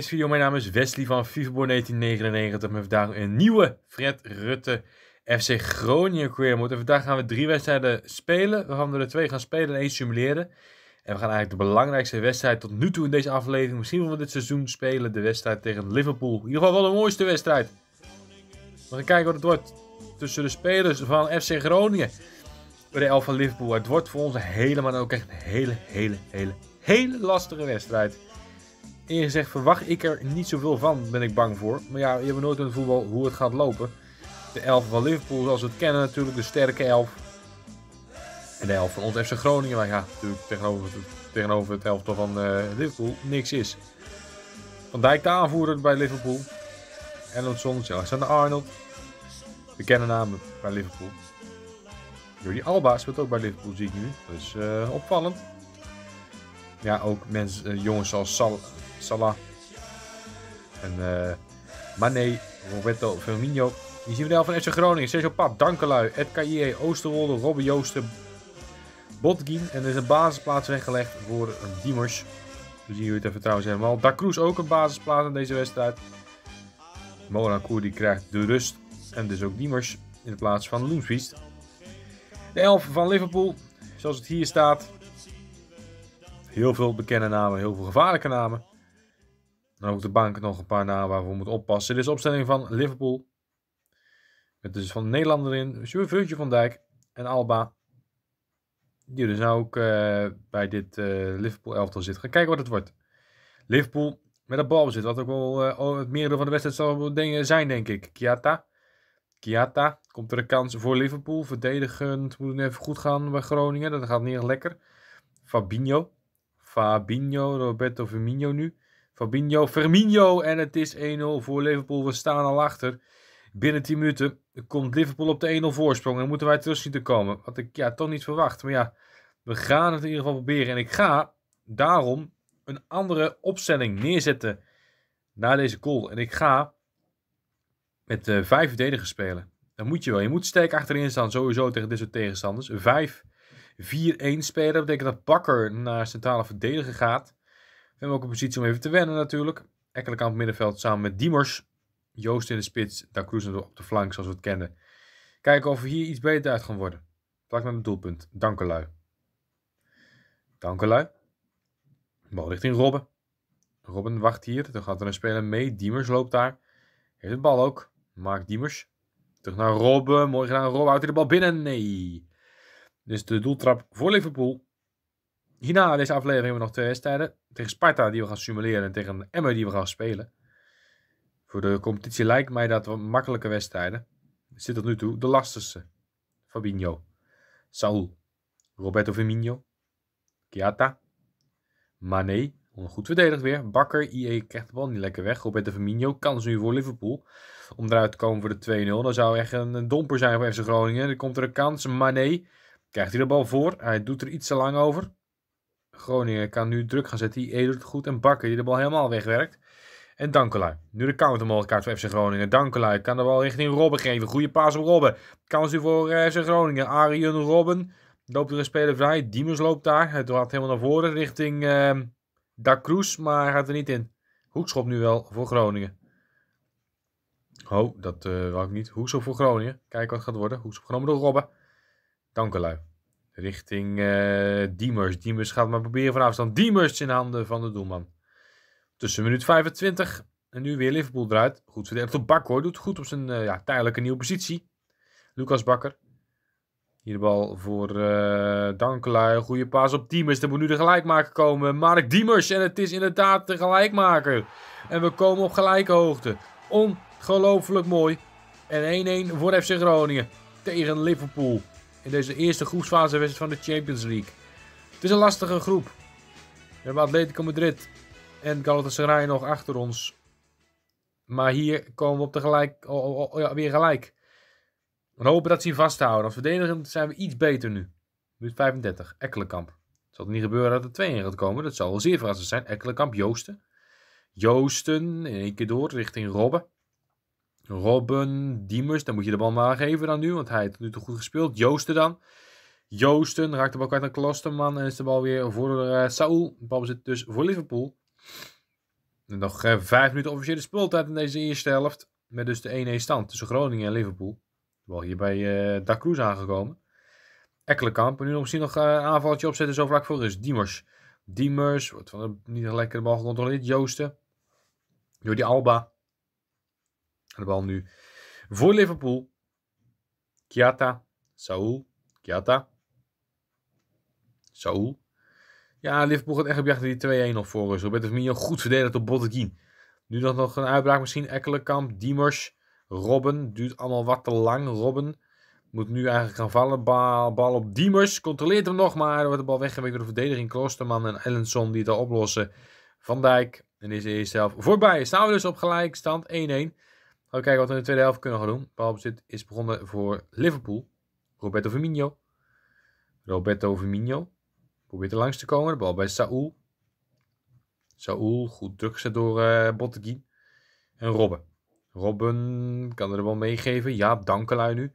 deze video. Mijn naam is Wesley van FIFABOR 1999 met vandaag een nieuwe Fred Rutte FC Groningen Queermoed. En vandaag gaan we drie wedstrijden spelen, We gaan er twee gaan spelen en één simuleren. En we gaan eigenlijk de belangrijkste wedstrijd tot nu toe in deze aflevering, misschien wel dit seizoen, spelen. De wedstrijd tegen Liverpool. In ieder geval wel de mooiste wedstrijd. We gaan kijken wat het wordt tussen de spelers van FC Groningen bij de elf van Liverpool. Het wordt voor ons helemaal ook echt een hele, hele, hele, hele lastige wedstrijd eerlijk gezegd verwacht ik er niet zoveel van, ben ik bang voor. Maar ja, je hebt nooit in het voetbal hoe het gaat lopen. De elf van Liverpool zoals we het kennen natuurlijk, de sterke elf. En de elf van ons FC Groningen, maar ja, natuurlijk tegenover, tegenover het elftal van eh, Liverpool niks is. Van Dijk de aanvoerder bij Liverpool. Ellenson, Alexander Arnold. Bekende namen bij Liverpool. Jordi Alba speelt ook bij Liverpool, zie ik nu. Dat is eh, opvallend. Ja, ook mensen, eh, jongens als Sal Salah. En uh, eh, Mane, Roberto Firmino. Die zien we van FC Groningen. Sergio Pap, Dankelui, Ed Kaye, Oosterwolde, Robben Joosten, Botgien. En er is een basisplaats weggelegd voor Diemers. We zien jullie het even trouwens helemaal. Da ook een basisplaats in deze wedstrijd. Mona die krijgt de rust. En dus ook Diemers in de plaats van Loenswiest. De elf van Liverpool, zoals het hier staat. Heel veel bekende namen, heel veel gevaarlijke namen. Dan ook de bank nog een paar namen waar we moeten oppassen. Dit is de opstelling van Liverpool. Met dus van Nederlander in, Virgil van Dijk en Alba. Die dus nou ook eh, bij dit eh, Liverpool elftal zit. Gaan kijken wat het wordt. Liverpool met een bal bezit. Wat ook wel uh, het merendeel van de wedstrijd zal dingen zijn, denk ik. Kiata. Kiata. Komt er een kans voor Liverpool. Verdedigend moet het even goed gaan bij Groningen. Dat gaat niet erg lekker. Fabinho. Fabinho. Roberto Firmino nu. Fabinho, Firmino en het is 1-0 voor Liverpool. We staan al achter. Binnen 10 minuten komt Liverpool op de 1-0 voorsprong en moeten wij terug zien te komen. Wat ik ja, toch niet verwacht. Maar ja, we gaan het in ieder geval proberen. En ik ga daarom een andere opstelling neerzetten na deze goal. En ik ga met uh, vijf verdedigers spelen. Dat moet je wel. Je moet sterk achterin staan sowieso tegen dit soort tegenstanders. 5-4-1 spelen. Dat betekent dat Bakker naar centrale verdediger gaat hebben ook een positie om even te wennen natuurlijk. Ekkelenkamp aan het middenveld samen met Diemers. Joost in de spits, Dan Cruzen op de flank zoals we het kennen. Kijken of we hier iets beter uit gaan worden. Vlak naar het doelpunt. Dankelui. Dankelui. Bal richting Robben. Robben wacht hier. Dan gaat er een speler mee. Diemers loopt daar. Heeft de bal ook. Maakt Diemers. Terug naar Robben. Mooi gedaan. Robben houdt hij de bal binnen. Nee. Dus de doeltrap voor Liverpool. Hierna, deze aflevering, hebben we nog twee wedstrijden. Tegen Sparta, die we gaan simuleren. En tegen Emmer die we gaan spelen. Voor de competitie lijkt mij dat wat makkelijke wedstrijden. Zit tot nu toe de lastigste. Fabinho. Saul. Roberto Firmino. Kiata. Mane. Goed verdedigd weer. Bakker. IE krijgt de bal niet lekker weg. Roberto Firmino. Kans dus nu voor Liverpool. Om eruit te komen voor de 2-0. Dan zou echt een domper zijn voor FC Groningen. Dan komt er een kans. Mane. Krijgt hij de bal voor. Hij doet er iets te lang over. Groningen kan nu druk gaan zetten. Die Edo goed en Bakker die de bal helemaal wegwerkt. En Dankelui. Nu de countermogelijkheid voor FC Groningen. Dankelui kan de bal richting Robben geven. Goede paas op Robben. Kans nu voor eh, FC Groningen. Arjen Robben. Loopt er een speler vrij. Diemers loopt daar. Het draait helemaal naar voren richting uh, Da Cruz. Maar hij gaat er niet in. Hoekschop nu wel voor Groningen. Oh, dat uh, wou ik niet. Hoekschop voor Groningen. Kijk wat het gaat worden. Hoekschop genomen door Robben. Dankelui. Richting eh, Diemers. Diemers gaat maar proberen van afstand. Diemers in handen van de doelman. Tussen minuut 25. En nu weer Liverpool eruit. Goed verdedigd door Bakker. Doet goed op zijn eh, ja, tijdelijke nieuwe positie. Lucas Bakker. Hier de bal voor uh, Dankelaar. Goede paas op Diemers. Er moet nu de gelijkmaker komen. Mark Diemers. En het is inderdaad de gelijkmaker. En we komen op gelijke hoogte. Ongelooflijk mooi. En 1-1 voor FC Groningen tegen Liverpool in deze eerste wedstrijd van de Champions League. Het is een lastige groep. We hebben Atletico Madrid en Galatasaray nog achter ons. Maar hier komen we op de ja, weer gelijk. We hopen dat ze hier vasthouden. Als verdedigend zijn we iets beter nu. Minuut 35, Ekkelenkamp. Zal niet gebeuren dat er twee in gaat komen? Dat zal wel zeer verrassend zijn. Ekkelenkamp, Joosten. Joosten in één keer door richting Robben. Robben, Diemers, dan moet je de bal maar geven dan nu, want hij heeft nu te goed gespeeld. Joosten dan. Joosten raakt de bal kwijt naar Klosterman en is de bal weer voor uh, Saul. De bal zit dus voor Liverpool. En nog eh, vijf minuten officiële speeltijd in deze eerste helft. Met dus de 1-1 stand tussen Groningen en Liverpool. De bal hier bij uh, eh, Dacruz aangekomen. Ekkelenkamp. En nu nog misschien nog een aanvaltje aanvalletje opzetten zo vlak voor rust. Diemers. Diemers wordt van de, niet lekker de bal gecontroleerd. Joosten. Jordi Alba. En bal nu voor Liverpool. Kiata, Saul, Kiata, Saul. Ja, Liverpool gaat echt op jacht die 2-1 nog voor is. Roberto Firmino goed verdedigd op Botteguin. Nu dan nog een uitbraak misschien. Ekkelenkamp, Diemers, Robben. Duurt allemaal wat te lang. Robben moet nu eigenlijk gaan vallen. Bal, bal op Diemers. Controleert hem nog, maar wordt de bal weggewerkt door de verdediging. Kloosterman en Ellenson die het al oplossen. Van Dijk. En is hij zelf voorbij. Staan we dus op gelijkstand 1-1. Gaan kijken wat we in de tweede helft kunnen gaan doen. Balbezit is begonnen voor Liverpool. Roberto Firmino. Roberto Firmino. Probeert er langs te komen. De bal bij Saúl. Saúl, goed druk gezet door uh, En Robben. Robben kan er de bal meegeven. Ja, Dankelui nu.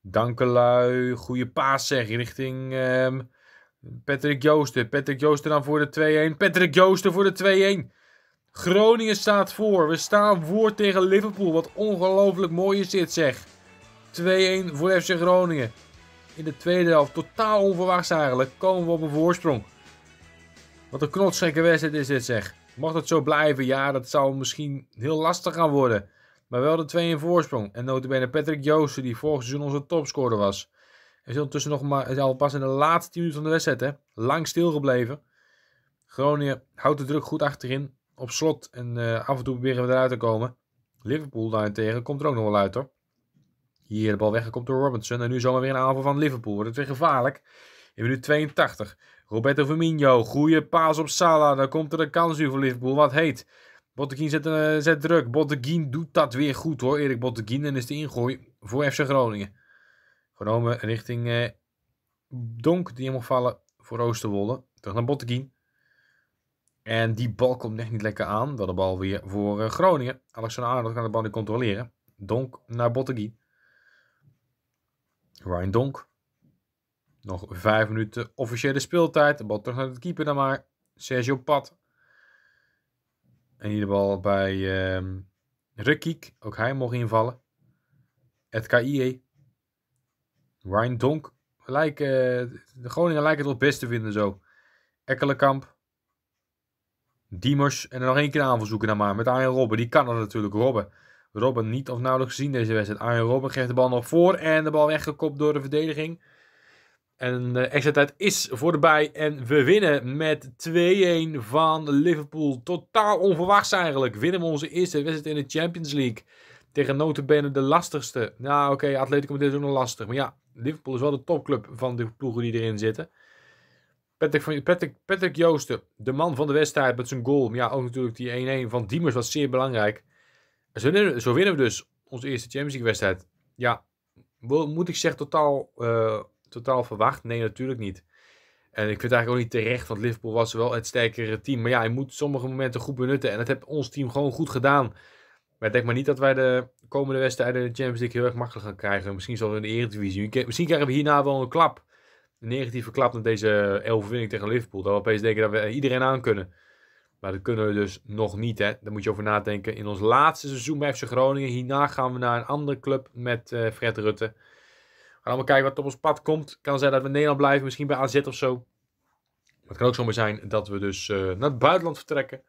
Dankelui, goede paas zeg, richting ehm, Patrick Joosten. Patrick Joosten dan voor de 2-1. Patrick Joosten voor de 2-1. Groningen staat voor. We staan voor tegen Liverpool. Wat ongelooflijk mooi is dit zeg. 2-1 voor FC Groningen. In de tweede helft, totaal onverwachts eigenlijk, komen we op een voorsprong. Wat een knotsgekke wedstrijd is dit zeg. Mag dat zo blijven? Ja, dat zou misschien heel lastig gaan worden. Maar wel de 2 1 voorsprong. En notabene Patrick Joosten, die vorig seizoen onze topscorer was. Hij is ondertussen nog maar, is al pas in de laatste 10 minuten van de wedstrijd, hè. Lang stilgebleven. Groningen houdt de druk goed achterin op slot. En eh, af en toe proberen we eruit te komen. Liverpool daarentegen komt er ook nog wel uit hoor. Hier de bal weggekomen door Robinson. En nu zomaar weer een aanval van Liverpool. Wordt het weer gevaarlijk. In minuut 82. Roberto Firmino. Goede paas op Salah. Dan komt er een kans nu voor Liverpool. Wat heet. Botteguin zet, eh, zet, druk. Botteguin doet dat weer goed hoor. Erik Botteguin. En is de ingooi voor FC Groningen. Genomen richting eh, Donk. Die hem mag vallen voor Oosterwolde. Terug naar Botteguin. En die bal komt echt niet lekker aan. Wel de bal weer voor eh, Groningen. Alexander Arnold kan de bal nu controleren. Donk naar Bottegui. Ryan Donk. Nog vijf minuten officiële speeltijd. De bal terug naar de keeper dan maar. Sergio Pat. En hier de bal bij uh, ehm, Rukiek. Ook hij mocht invallen. Het KIE. Ryan Donk. Lijken, eh, de Groningen lijken het wel best te vinden zo. Ekkelenkamp. Diemers en er nog één keer aanval zoeken naar maar. Met Arjen Robben. Die kan er natuurlijk Robben. Robben niet of nauwelijks gezien deze wedstrijd. Arjen Robben geeft de bal nog voor. En de bal weggekopt door de verdediging. En de eh, extra tijd is voorbij. En we winnen met 2-1 van Liverpool. Totaal onverwachts eigenlijk. Winnen we onze eerste wedstrijd in de Champions League. Tegen notabene de lastigste. Nou oké, Atletico Madrid is ook nog lastig. Maar ja, Liverpool is wel de topclub van de ploegen die erin zitten. Patrick, van, Joosten, de man van de wedstrijd met zijn goal. Maar ja, ook natuurlijk die 1-1 van Diemers was zeer belangrijk. Zo winnen, zo winnen we dus onze eerste Champions League wedstrijd. Ja, moet ik zeggen totaal, uh, totaal verwacht? Nee, natuurlijk niet. En ik vind het eigenlijk ook niet terecht, want Liverpool was wel het sterkere team. Maar ja, je moet sommige momenten goed benutten. En dat heeft ons team gewoon goed gedaan. Maar ik denk maar niet dat wij de komende wedstrijden in de Champions League heel erg makkelijk gaan krijgen. Misschien we in de Eredivisie. Misschien krijgen we hierna wel een klap negatieve klap naar deze eh, overwinning tegen Liverpool. Dat we opeens denken dat we eh, iedereen aan kunnen. Maar dat kunnen we dus nog niet. Hè? Daar moet je over nadenken. In ons laatste seizoen bij FC Groningen. Hierna gaan we naar een andere club met uh, Fred Rutte. We gaan allemaal kijken wat op ons pad komt. Kan zijn dat we in Nederland blijven. Misschien bij AZ of zo. Maar het kan ook zomaar zijn dat we dus naar het buitenland vertrekken.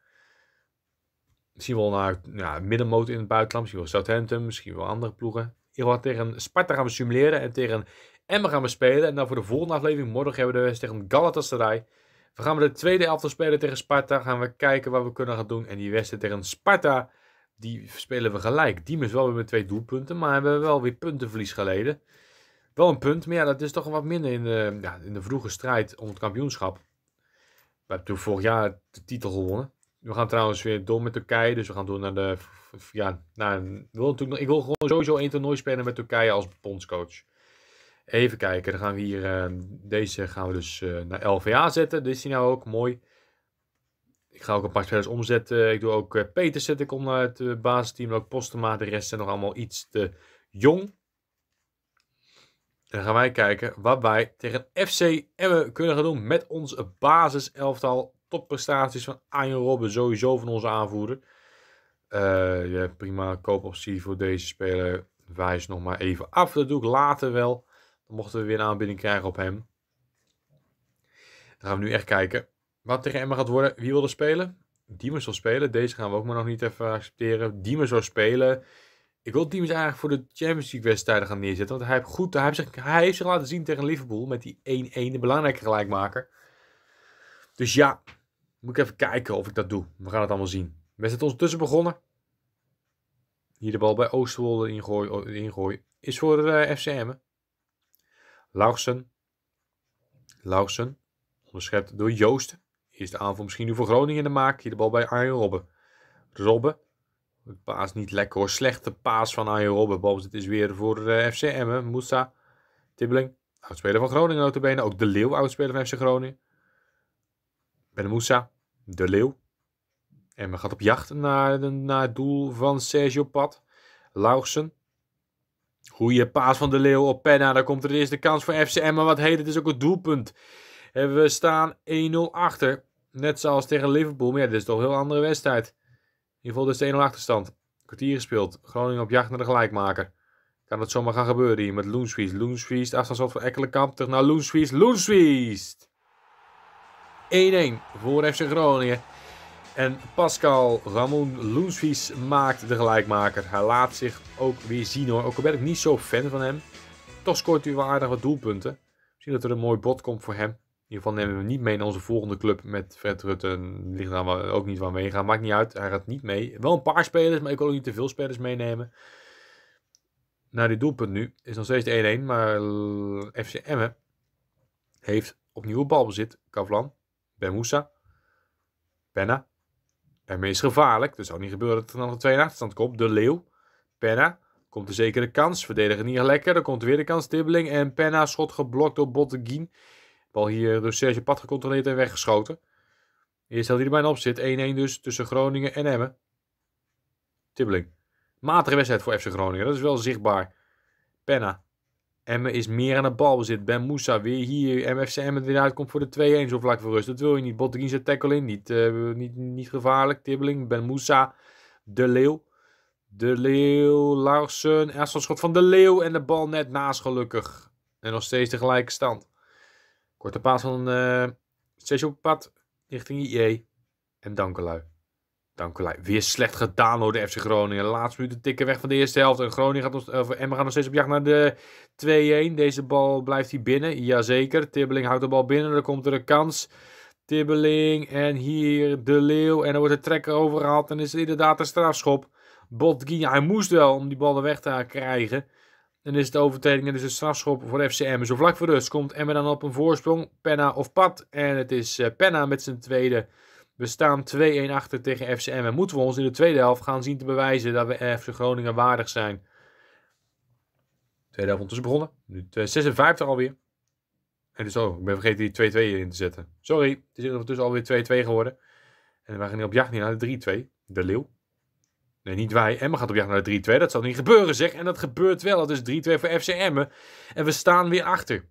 Misschien wel naar ja, middenmotor in het buitenland. Misschien wel Southampton. Misschien wel andere ploegen. In wat tegen Sparta gaan we simuleren. En tegen en we gaan we spelen. En dan voor de volgende aflevering, morgen hebben we de wedstrijd tegen Galatasaray. We gaan de tweede elftal spelen tegen Sparta. Gaan we kijken wat we kunnen gaan doen. En die wedstrijd tegen Sparta, die spelen we gelijk. Die is wel weer met twee doelpunten, maar hebben we wel weer puntenverlies geleden. Wel een punt, maar ja, dat is toch wat minder in de, ja, in de vroege strijd om het kampioenschap. We hebben toen vorig jaar de titel gewonnen. We gaan trouwens weer door met Turkije, dus we gaan door naar de... Ja, naar, ik, wil natuurlijk, ik wil gewoon sowieso één toernooi spelen met Turkije als bondscoach. Even kijken, dan gaan we hier, eh, deze gaan we dus eh, naar LVA zetten. Dit is die nou ook, mooi. Ik ga ook een paar spelers omzetten. Ik doe ook eh, Peter zetten. ik om naar het basisteam. Ook Postema, de rest zijn nog allemaal iets te jong. dan gaan wij kijken wat wij tegen FC Emmen kunnen gaan doen met ons basiselftal. Topprestaties van Arjen Robben, sowieso van onze aanvoerder. Uh, ja, prima koopoptie voor deze speler. Wijs nog maar even af. Dat doe ik later wel. Dan mochten we weer een aanbieding krijgen op hem. Dan gaan we nu echt kijken wat tegen Emma gaat worden. Wie wil er spelen? Diemers zal spelen. Deze gaan we ook maar nog niet even accepteren. Diemers zal spelen. Ik wil Diemers eigenlijk voor de Champions League wedstrijden gaan neerzetten. Want hij heeft, goed, hij heeft, zich, hij heeft zich laten zien tegen Liverpool. Met die 1-1, de belangrijke gelijkmaker. Dus ja, moet ik even kijken of ik dat doe. We gaan het allemaal zien. We zijn ondertussen begonnen. Hier de bal bij Oosterwolde ingooien, ingooi. Is voor eh, FC FCM. Laugsen, Lauchsen, onderschept door Joost. de aanval misschien nu voor Groningen in de maak. Hier de bal bij Arjen Robben. Robben. De paas niet lekker hoor. Slechte paas van Arjen Robben. zit is weer voor uh, eh, FC Emmen. Moussa. Tibbeling. Oudspeler van Groningen benen, Ook De Leeuw, oudspeler van FC Groningen. Ben Moussa. De Leeuw. Emmen gaat op jacht naar, naar het doel van Sergio pad. Laugsen. Goeie paas van de Leeuw op Penna. Daar komt er de eerste kans voor FCM. Maar wat heet het is ook een doelpunt. En eh, we staan 1-0 achter. Net zoals tegen Liverpool. Maar ja, dit is toch een heel andere wedstrijd. In ieder geval de 1-0 achterstand. Kwartier gespeeld. Groningen op jacht naar de gelijkmaker. Kan dat zomaar gaan gebeuren hier met Loenswiest. Loenswiest, zo van Ekkelenkamp. Terug naar Loonswies, Loonswies. 1-1 voor FC Groningen. En Pascal Ramon Loensvies maakt de gelijkmaker. Hij laat zich ook weer zien hoor. Ook al ben ik niet zo fan van hem. Toch scoort hij wel aardig wat doelpunten. Misschien dat er een mooi bot komt voor hem. In ieder geval nemen we hem niet mee in onze volgende club met Fred Rutten. Ligt daar ook niet van meegaan. Maakt niet uit. Hij gaat niet mee. Wel een paar spelers, maar ik wil ook niet te veel spelers meenemen. naar dit doelpunt nu is nog steeds de 1-1. Maar FC Emmen heeft opnieuw balbezit. Kavlan, Ben Moussa, Penna. En meest gevaarlijk, het zou niet gebeuren dat er nog een tweede achterstand komt. De Leeuw, Penna, komt er zeker de kans. Verdedigen niet lekker, dan komt weer de kans. Dibbeling en Penna, schot geblokt door Botteguin. Bal hier door Serge Pat gecontroleerd en weggeschoten. Eerst dat hij er bijna op zit. 1-1 dus tussen Groningen en Emmen. Tibbling, Matige wedstrijd voor FC Groningen, dat is wel zichtbaar. Penna, Emme is meer aan de bal bezit. Ben Moussa weer hier. MFC Emmen weer uitkomt voor de 2-1. Zo vlak voor rust. Dat wil je niet. Botterien zet tackle in. Niet, eh, niet, niet gevaarlijk. Tibbeling. Ben Moussa. De Leeuw. De Leeuw. Larsen. Schot van De Leeuw. En de bal net naast gelukkig. En nog steeds de gelijke stand. Korte paas van uh, eh, op Pad richting IE. En Dankelui. Dankelij. Weer slecht gedaan door de FC Groningen. laatste minuut tikken weg van de eerste helft. En Groningen gaat nog, Emma gaat nog steeds op jacht naar de 2-1. Deze bal blijft hier binnen. Jazeker. Tibbeling houdt de bal binnen. Dan komt er een kans. Tibbeling. En hier de Leeuw. En er wordt de trekker overgehaald. En is het inderdaad een strafschop. Botgien, hij moest wel om die bal er weg te krijgen. En is het de overtreding en is dus een strafschop voor FC FCM. Zo vlak voor rust komt Emma dan op een voorsprong. Penna of Pat. En het is eh, Penna met zijn tweede we staan 2-1 achter tegen FCM en moeten we ons in de tweede helft gaan zien te bewijzen dat we FC Groningen waardig zijn. Tweede helft ondertussen begonnen. Nu 56 alweer. En dus oh, ik ben vergeten die 2-2 in te zetten. Sorry, het is ondertussen alweer 2-2 geworden. En we gaan op jacht naar de 3-2. De Leeuw. Nee, niet wij. Emmen gaat op jacht naar de 3-2. Dat zal niet gebeuren, zeg. En dat gebeurt wel. Het is 3-2 voor FC Emmen. En we staan weer achter.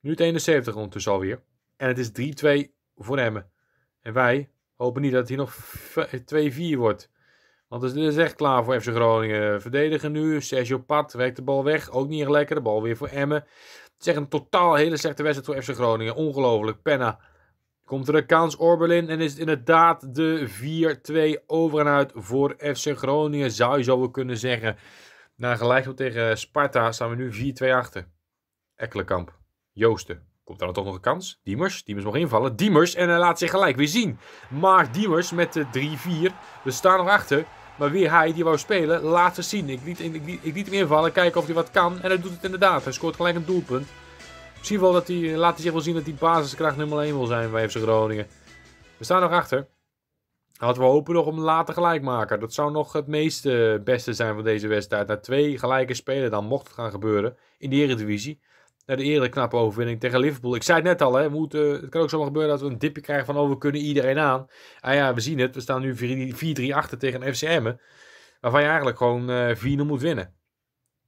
Nu 71 ondertussen alweer. En het is 3-2 voor Emmen. En wij hopen niet dat het hier nog 2-4 wordt. Want het is echt klaar voor FC Groningen. Verdedigen nu. Sergio Pat werkt de bal weg. Ook niet in lekker. De bal weer voor Emmen. Het is echt een totaal hele slechte wedstrijd voor FC Groningen. Ongelooflijk. Penna. Komt er een kans. Orbelin. En is het inderdaad de 4-2 over en uit voor FC Groningen. Zou je zo kunnen zeggen. Na gelijkheid tegen Sparta staan we nu 4-2 achter. Ekkelenkamp. Joosten. Komt daar dan toch nog een kans? Diemers. Diemers mag invallen. Diemers. En hij laat zich gelijk weer zien. Maar Diemers met de 3-4. We staan nog achter. Maar weer hij die wou spelen, laat ze zien. Ik liet, ik, ik hem invallen, kijken of hij wat kan. En hij doet het inderdaad. Hij scoort gelijk een doelpunt. Misschien wel dat hij, laat hij zich wel zien dat hij basiskracht nummer 1 wil zijn bij FC Groningen. We staan nog achter. Hadden we hopen nog om later gelijk maken. Dat zou nog het meeste eh, beste zijn van deze wedstrijd. Na twee gelijke spelen dan mocht het gaan gebeuren in de Eredivisie naar de eerder knappe overwinning tegen Liverpool. Ik zei het net al, hè, moet, het kan ook zomaar gebeuren dat we een dipje krijgen van... oh, we kunnen iedereen aan. Ah ja, we zien het. We staan nu 4-3 achter tegen FCM. Waarvan je eigenlijk gewoon uh, eh, 4-0 moet winnen.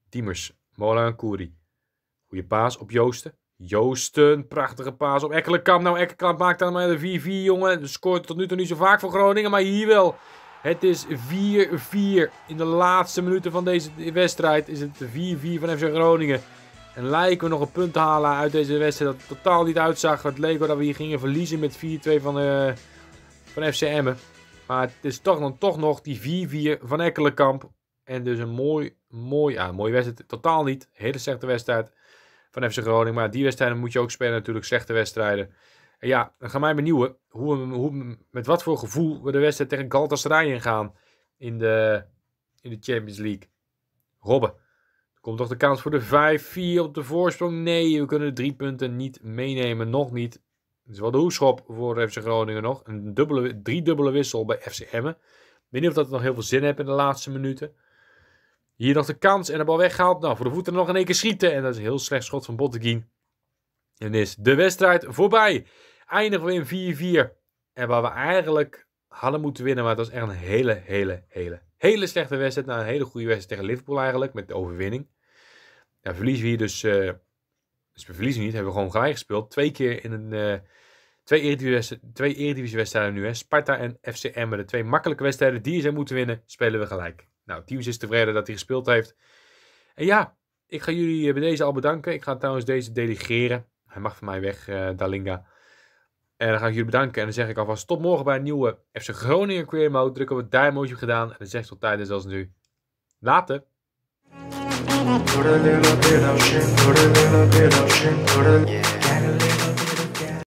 Tiemers, Mola en Koeri. Goeie paas op Joosten. Joosten, prachtige paas op Ekkelenkamp. Nou, Ekkelenkamp maakt dan maar de 4-4, jongen. Dus scoort tot nu toe niet zo vaak voor Groningen, maar hier wel. Het is 4-4. In de laatste minuten van deze wedstrijd is het 4-4 van FC Groningen. En lijken we nog een punt te halen uit deze wedstrijd. Dat totaal niet uitzag. Het leek wel dat we hier gingen verliezen met 4-2 van, eh, van FC Emmen. Maar het is toch, dan toch nog die 4-4 van Ekkelenkamp. En dus een mooi, mooi, ja, ah, mooie wedstrijd. Totaal niet. Hele slechte wedstrijd van FC Groningen. Maar die wedstrijden moet je ook spelen natuurlijk. Slechte wedstrijden. En ja, dan gaan mij benieuwen hoe, hoe, met wat voor gevoel we de wedstrijd tegen Galatasaray gaan in de, in de Champions League. Robben. Komt toch de kans voor de 5-4 op de voorsprong? Nee, we kunnen de drie punten niet meenemen. Nog niet. Het Is wel de hoeschop voor FC Groningen nog. Een dubbele, drie dubbele wissel bij FC Emmen. Ik weet niet of dat nog heel veel zin heeft in de laatste minuten. Hier nog de kans en de bal weggehaald. Nou, voor de voeten nog in één keer schieten. En dat is een heel slecht schot van Botteguin. En is de wedstrijd voorbij. Eindigen we in 4-4. En waar we eigenlijk hadden moeten winnen. Maar het was echt een hele, hele, hele, hele slechte wedstrijd. Na nou, een hele goede wedstrijd tegen Liverpool eigenlijk. Met de overwinning ja, verliezen we hier dus. Uh, dus we verliezen niet, hebben we gewoon gelijk gespeeld. Twee keer in een. Uh, twee eredivisie wedstrijden nu, hè? Sparta en FCM Emmen. De twee makkelijke wedstrijden die ze moeten winnen, spelen we gelijk. Nou, Teams is tevreden dat hij gespeeld heeft. En ja, ik ga jullie eh, bij deze al bedanken. Ik ga trouwens deze delegeren. Hij mag van mij weg, uh, Dalinga. En dan ga ik jullie bedanken. En dan zeg ik alvast tot morgen bij een nieuwe FC Groningen Queer Mode. Drukken op het op gedaan. En dan zeg ik tot tijdens als nu. Later. Put a little bit of shit, put a little bit of shit, put a yeah.